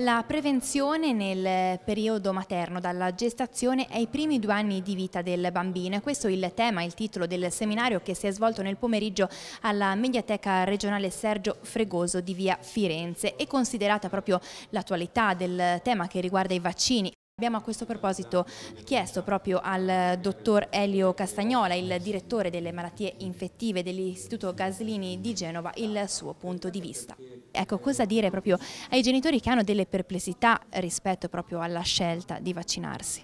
La prevenzione nel periodo materno, dalla gestazione ai primi due anni di vita del bambino. questo è il tema, il titolo del seminario che si è svolto nel pomeriggio alla Mediateca regionale Sergio Fregoso di via Firenze e considerata proprio l'attualità del tema che riguarda i vaccini. Abbiamo a questo proposito chiesto proprio al dottor Elio Castagnola, il direttore delle malattie infettive dell'Istituto Gaslini di Genova, il suo punto di vista. Ecco, cosa dire proprio ai genitori che hanno delle perplessità rispetto proprio alla scelta di vaccinarsi?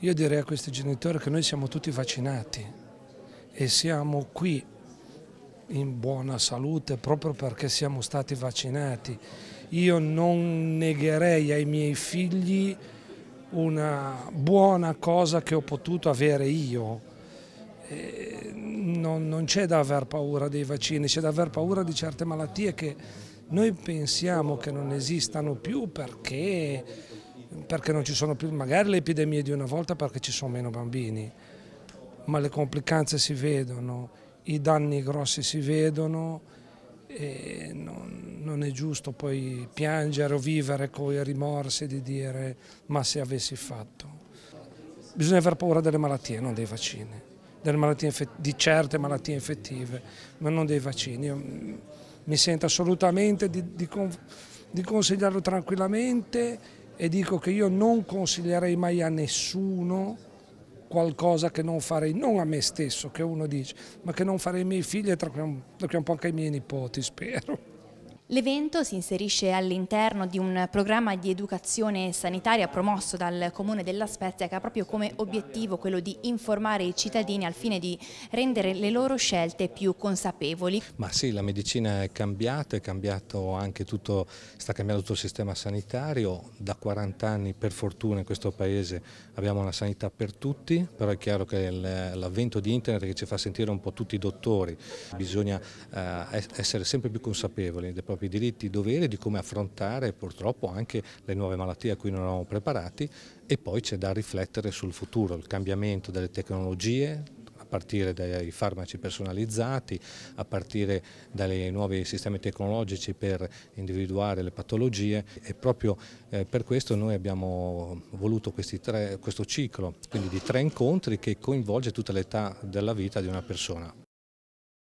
Io direi a questi genitori che noi siamo tutti vaccinati e siamo qui in buona salute proprio perché siamo stati vaccinati. Io non negherei ai miei figli una buona cosa che ho potuto avere io non, non c'è da aver paura dei vaccini, c'è da aver paura di certe malattie che noi pensiamo che non esistano più perché, perché non ci sono più magari le epidemie di una volta perché ci sono meno bambini, ma le complicanze si vedono, i danni grossi si vedono e non, non è giusto poi piangere o vivere con i rimorsi di dire ma se avessi fatto. Bisogna aver paura delle malattie, non dei vaccini di certe malattie infettive, ma non dei vaccini. Io mm, mi sento assolutamente di, di, di consigliarlo tranquillamente e dico che io non consiglierei mai a nessuno qualcosa che non farei, non a me stesso che uno dice, ma che non farei ai miei figli e tra, tra un po' anche ai miei nipoti, spero. L'evento si inserisce all'interno di un programma di educazione sanitaria promosso dal Comune della Spezia che ha proprio come obiettivo quello di informare i cittadini al fine di rendere le loro scelte più consapevoli. Ma sì, la medicina è cambiata, è cambiato anche tutto, sta cambiando tutto il sistema sanitario. Da 40 anni per fortuna in questo paese abbiamo una sanità per tutti, però è chiaro che l'avvento di internet che ci fa sentire un po' tutti i dottori, bisogna eh, essere sempre più consapevoli del proprio propri diritti e doveri, di come affrontare purtroppo anche le nuove malattie a cui non eravamo preparati e poi c'è da riflettere sul futuro, il cambiamento delle tecnologie, a partire dai farmaci personalizzati, a partire dai nuovi sistemi tecnologici per individuare le patologie e proprio eh, per questo noi abbiamo voluto tre, questo ciclo, quindi di tre incontri che coinvolge tutta l'età della vita di una persona.